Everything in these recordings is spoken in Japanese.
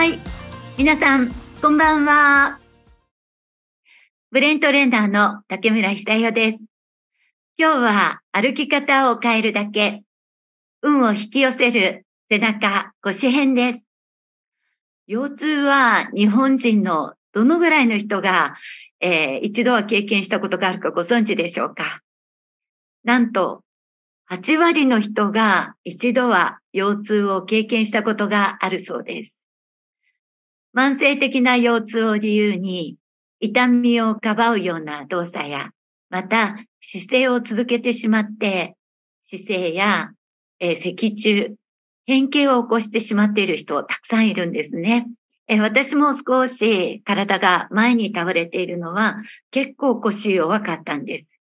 はい。皆さん、こんばんは。ブレントレーナーの竹村久代です。今日は歩き方を変えるだけ、運を引き寄せる背中腰編です。腰痛は日本人のどのぐらいの人が、えー、一度は経験したことがあるかご存知でしょうかなんと、8割の人が一度は腰痛を経験したことがあるそうです。慢性的な腰痛を理由に、痛みをかばうような動作や、また姿勢を続けてしまって、姿勢や、えー、脊柱、変形を起こしてしまっている人たくさんいるんですね。え私も少し体が前に倒れているのは結構腰弱かったんです。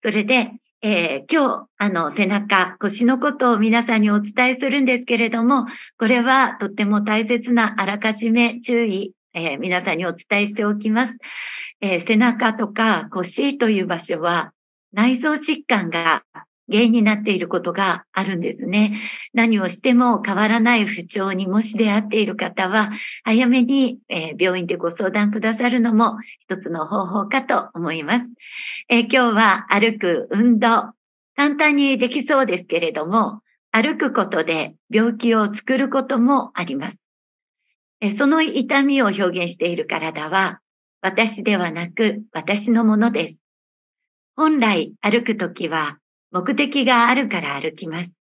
それでえー、今日、あの、背中、腰のことを皆さんにお伝えするんですけれども、これはとっても大切なあらかじめ注意、えー、皆さんにお伝えしておきます、えー、背中とか腰という場所は、内臓疾患が原因になっていることがあるんですね。何をしても変わらない不調にもし出会っている方は、早めに、え病院でご相談くださるのも一つの方法かと思います。え今日は歩く運動、簡単にできそうですけれども、歩くことで病気を作ることもあります。えその痛みを表現している体は、私ではなく私のものです。本来歩くときは目的があるから歩きます。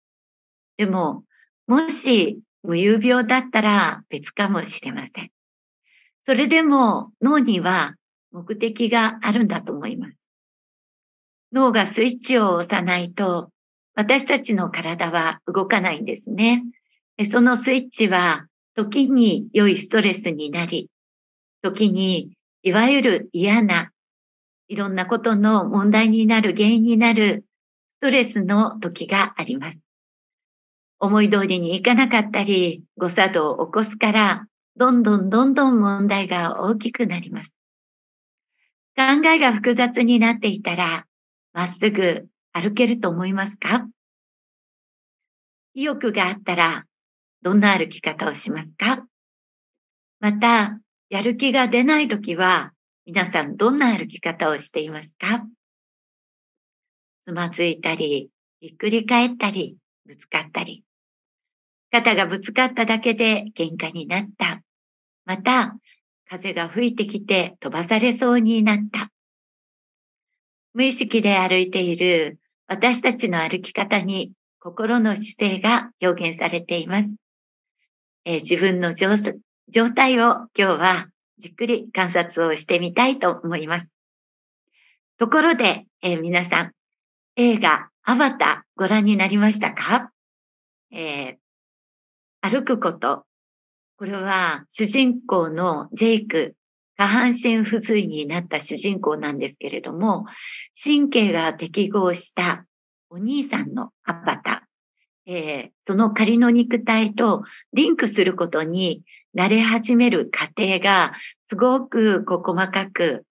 でも、もし無遊病だったら別かもしれません。それでも脳には目的があるんだと思います。脳がスイッチを押さないと私たちの体は動かないんですね。そのスイッチは時に良いストレスになり、時にいわゆる嫌ないろんなことの問題になる原因になるストレスの時があります。思い通りにいかなかったり、誤作動を起こすから、どんどんどんどん問題が大きくなります。考えが複雑になっていたら、まっすぐ歩けると思いますか意欲があったら、どんな歩き方をしますかまた、やる気が出ないときは、皆さんどんな歩き方をしていますかつまずいたり、ひっくり返ったり、ぶつかったり。肩がぶつかっただけで喧嘩になった。また、風が吹いてきて飛ばされそうになった。無意識で歩いている私たちの歩き方に心の姿勢が表現されています。えー、自分の状態を今日はじっくり観察をしてみたいと思います。ところで、えー、皆さん、映画、アバター、ご覧になりましたかえー、歩くこと。これは主人公のジェイク、下半身不随になった主人公なんですけれども、神経が適合したお兄さんのアバター、えー、その仮の肉体とリンクすることに慣れ始める過程がすごくこう細かく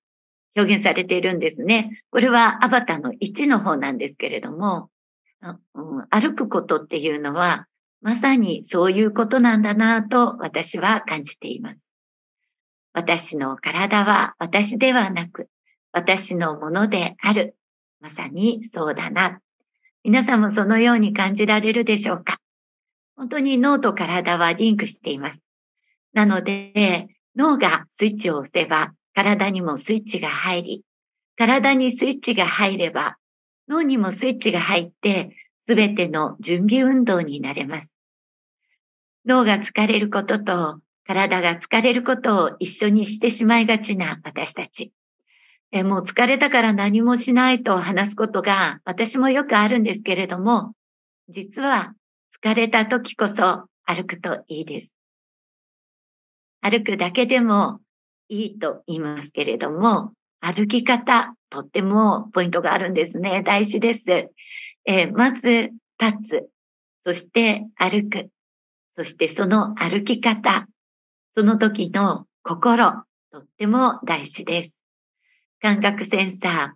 表現されているんですね。これはアバターの1の方なんですけれども、うん、歩くことっていうのは、まさにそういうことなんだなと私は感じています。私の体は私ではなく、私のものである。まさにそうだな。皆さんもそのように感じられるでしょうか本当に脳と体はリンクしています。なので、脳がスイッチを押せば体にもスイッチが入り、体にスイッチが入れば、脳にもスイッチが入って、すべての準備運動になれます。脳が疲れることと体が疲れることを一緒にしてしまいがちな私たち。えもう疲れたから何もしないと話すことが私もよくあるんですけれども、実は疲れた時こそ歩くといいです。歩くだけでもいいと言いますけれども、歩き方、とってもポイントがあるんですね。大事です。えー、まず、立つ。そして歩く。そしてその歩き方。その時の心。とっても大事です。感覚センサ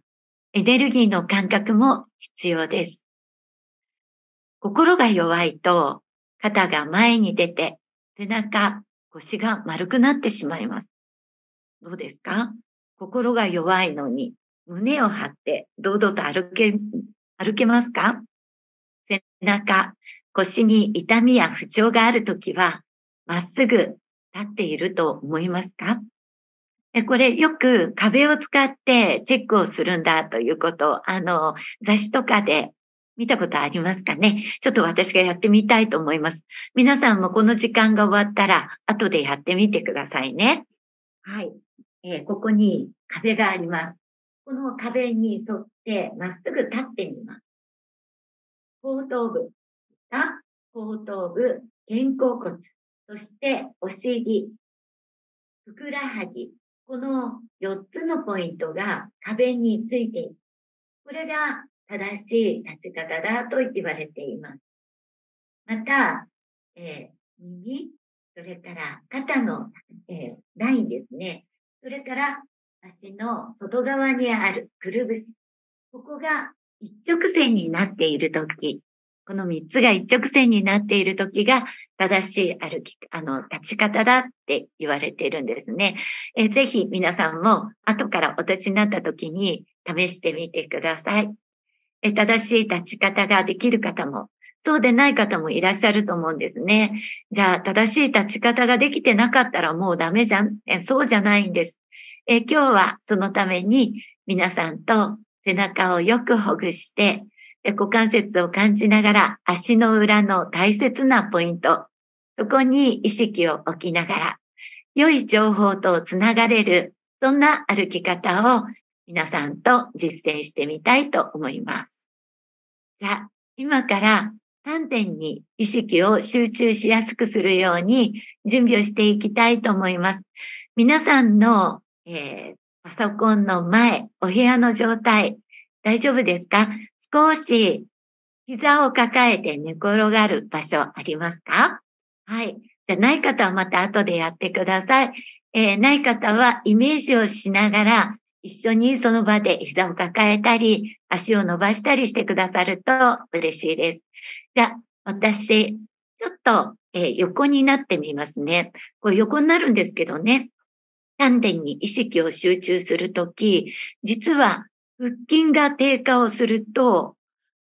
ー。エネルギーの感覚も必要です。心が弱いと、肩が前に出て、背中、腰が丸くなってしまいます。どうですか心が弱いのに、胸を張って堂々と歩け、歩けますか背中、腰に痛みや不調があるときは、まっすぐ立っていると思いますかこれよく壁を使ってチェックをするんだということあの、雑誌とかで見たことありますかねちょっと私がやってみたいと思います。皆さんもこの時間が終わったら、後でやってみてくださいね。はい。えー、ここに壁があります。この壁に沿ってまっすぐ立ってみます。後頭部後頭部、肩甲骨、そしてお尻、ふくらはぎ、この4つのポイントが壁についている。これが正しい立ち方だと言われています。また、えー、耳、それから肩の、えー、ラインですね。それから足の外側にあるくるぶし。ここが一直線になっているとき、この3つが一直線になっているときが正しい歩き、あの、立ち方だって言われているんですね。えぜひ皆さんも後からお立ちになったときに試してみてくださいえ。正しい立ち方ができる方もそうでない方もいらっしゃると思うんですね。じゃあ、正しい立ち方ができてなかったらもうダメじゃん。えそうじゃないんです。え今日はそのために皆さんと背中をよくほぐして、股関節を感じながら足の裏の大切なポイント、そこに意識を置きながら、良い情報とつながれる、そんな歩き方を皆さんと実践してみたいと思います。じゃあ、今から丹点に意識を集中しやすくするように準備をしていきたいと思います。皆さんの、えー、パソコンの前、お部屋の状態、大丈夫ですか少し膝を抱えて寝転がる場所ありますかはい。じゃない方はまた後でやってください。えー、ない方はイメージをしながら一緒にその場で膝を抱えたり、足を伸ばしたりしてくださると嬉しいです。じゃあ、私、ちょっと、えー、横になってみますね。こ横になるんですけどね、丹田に意識を集中するとき、実は腹筋が低下をすると、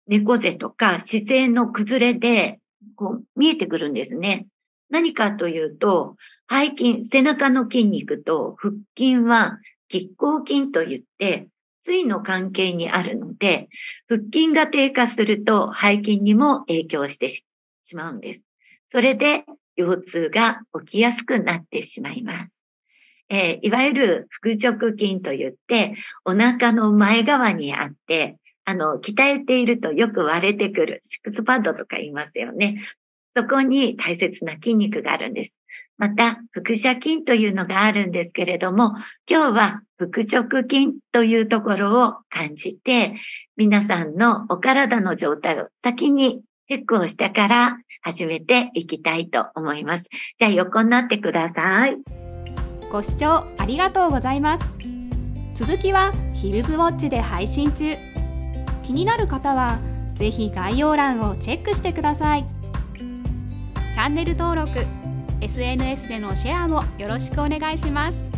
猫背とか姿勢の崩れで、こう見えてくるんですね。何かというと、背筋、背中の筋肉と腹筋は拮抗筋といって、椎の関係にあるので、腹筋が低下すると背筋にも影響してしまうんです。それで腰痛が起きやすくなってしまいます。えー、いわゆる腹直筋といって、お腹の前側にあって、あの、鍛えているとよく割れてくる、シックスパッドとか言いますよね。そこに大切な筋肉があるんです。また、腹斜筋というのがあるんですけれども、今日は腹直筋というところを感じて、皆さんのお体の状態を先にチェックをしてから始めていきたいと思います。じゃあ横になってください。ご視聴ありがとうございます。続きはヒルズウォッチで配信中。気になる方はぜひ概要欄をチェックしてください。チャンネル登録 SNS でのシェアもよろしくお願いします